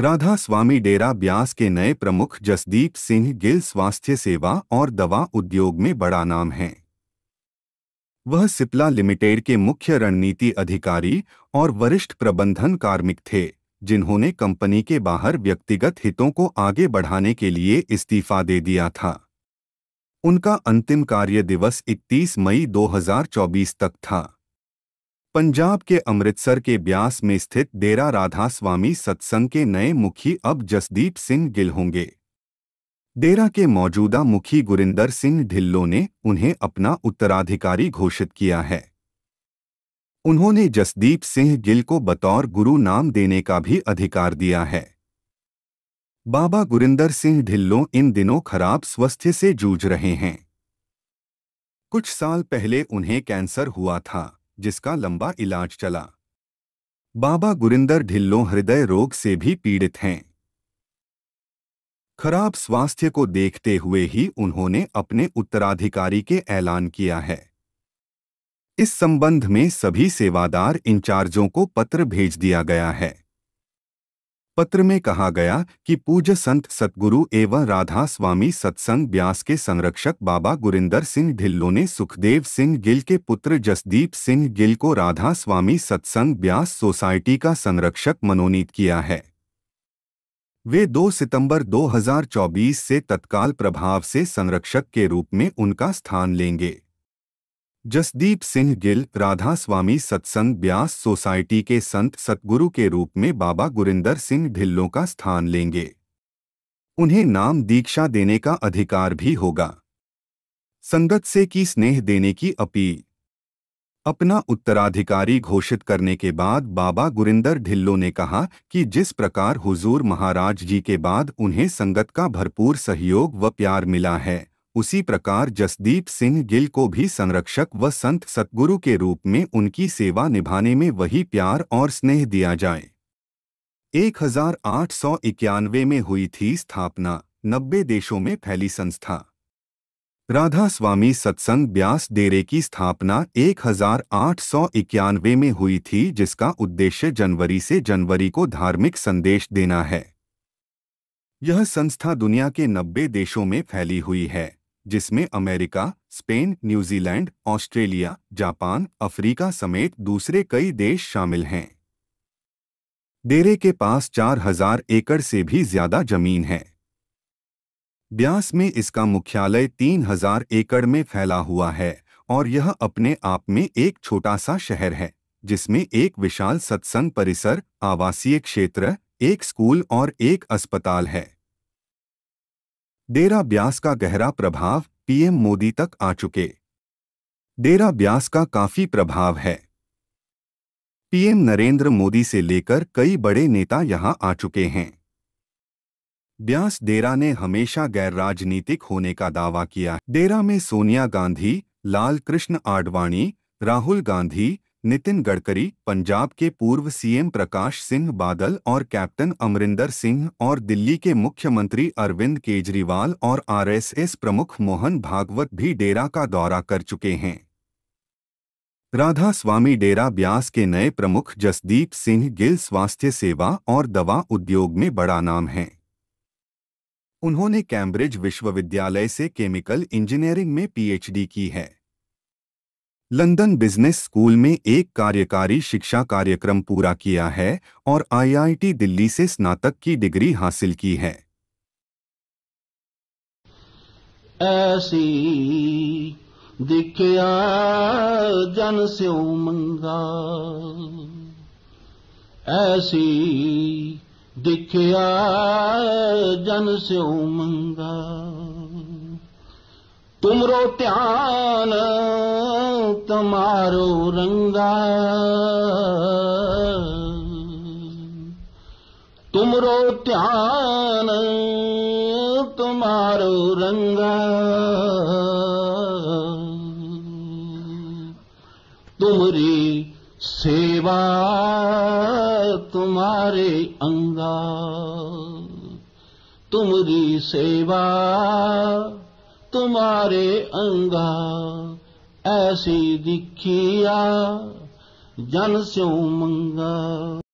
राधा स्वामी डेरा ब्यास के नए प्रमुख जसदीप सिंह गिल स्वास्थ्य सेवा और दवा उद्योग में बड़ा नाम है वह सिप्ला लिमिटेड के मुख्य रणनीति अधिकारी और वरिष्ठ प्रबंधन कार्मिक थे जिन्होंने कंपनी के बाहर व्यक्तिगत हितों को आगे बढ़ाने के लिए इस्तीफा दे दिया था उनका अंतिम कार्य दिवस 31 मई 2024 तक था पंजाब के अमृतसर के ब्यास में स्थित डेरा राधा स्वामी सत्संग के नए मुखी अब जसदीप सिंह गिल होंगे डेरा के मौजूदा मुखी गुरिंदर सिंह ढिल्लो ने उन्हें अपना उत्तराधिकारी घोषित किया है उन्होंने जसदीप सिंह गिल को बतौर गुरु नाम देने का भी अधिकार दिया है बाबा गुरिंदर सिंह ढिल्लो इन दिनों खराब स्वास्थ्य से जूझ रहे हैं कुछ साल पहले उन्हें कैंसर हुआ था जिसका लंबा इलाज चला बाबा गुरिंदर ढिल्लो हृदय रोग से भी पीड़ित हैं खराब स्वास्थ्य को देखते हुए ही उन्होंने अपने उत्तराधिकारी के ऐलान किया है इस संबंध में सभी सेवादार इंचार्जों को पत्र भेज दिया गया है पत्र में कहा गया कि पूज्य संत सतगुरु एवं राधा स्वामी सत्संग ब्यास के संरक्षक बाबा गुरिंदर सिंह ढिल्लो ने सुखदेव सिंह गिल के पुत्र जसदीप सिंह गिल को राधा स्वामी सत्संग ब्यास सोसाइटी का संरक्षक मनोनीत किया है वे 2 सितंबर 2024 से तत्काल प्रभाव से संरक्षक के रूप में उनका स्थान लेंगे जसदीप सिंह गिल राधा स्वामी सत्संग ब्यास सोसाइटी के संत सतगुरु के रूप में बाबा गुरिंदर सिंह ढिल्लों का स्थान लेंगे उन्हें नाम दीक्षा देने का अधिकार भी होगा संगत से की स्नेह देने की अपील अपना उत्तराधिकारी घोषित करने के बाद बाबा गुरिंदर ढिल्लो ने कहा कि जिस प्रकार हुजूर महाराज जी के बाद उन्हें संगत का भरपूर सहयोग व प्यार मिला है उसी प्रकार जसदीप सिंह गिल को भी संरक्षक व संत सतगुरु के रूप में उनकी सेवा निभाने में वही प्यार और स्नेह दिया जाए एक में हुई थी स्थापना नब्बे देशों में फैली संस्था राधा स्वामी सत्संग ब्यास डेरे की स्थापना एक में हुई थी जिसका उद्देश्य जनवरी से जनवरी को धार्मिक संदेश देना है यह संस्था दुनिया के नब्बे देशों में फैली हुई है जिसमें America Spain New Zealand Australia Japan Africa समेत दूसरे कई देश शामिल हैं डेरे के पास 4000 एकड़ से भी ज्यादा जमीन है ब्यास में इसका मुख्यालय 3000 एकड़ में फैला हुआ है और यह अपने आप में एक छोटा सा शहर है जिसमें एक विशाल सत्संग परिसर आवासीय क्षेत्र एक स्कूल और एक अस्पताल है डेरा ब्यास का गहरा प्रभाव पीएम मोदी तक आ चुके डेरा ब्यास का काफी प्रभाव है पीएम नरेंद्र मोदी से लेकर कई बड़े नेता यहां आ चुके हैं ब्यास डेरा ने हमेशा गैर राजनीतिक होने का दावा किया डेरा में सोनिया गांधी लाल कृष्ण आडवाणी राहुल गांधी नितिन गडकरी पंजाब के पूर्व सीएम प्रकाश सिंह बादल और कैप्टन अमरिंदर सिंह और दिल्ली के मुख्यमंत्री अरविंद केजरीवाल और आरएसएस प्रमुख मोहन भागवत भी डेरा का दौरा कर चुके हैं राधा स्वामी डेरा ब्यास के नए प्रमुख जसदीप सिंह गिल स्वास्थ्य सेवा और दवा उद्योग में बड़ा नाम है उन्होंने कैम्ब्रिज विश्वविद्यालय से केमिकल इंजीनियरिंग में पीएचडी की है लंदन बिजनेस स्कूल में एक कार्यकारी शिक्षा कार्यक्रम पूरा किया है और आईआईटी दिल्ली से स्नातक की डिग्री हासिल की है ऐसी दिखया जन से उमंगा ऐसी दिखया जन से उमंगा तुमरो ध्यान तुम्हारो रंगा तुमरो ध्यान तुम्हारो रंगा तुमरी सेवा तुम्हारे अंगा तुमरी सेवा तुम्हारे अंगा ऐसी दिखिया जन से मंगा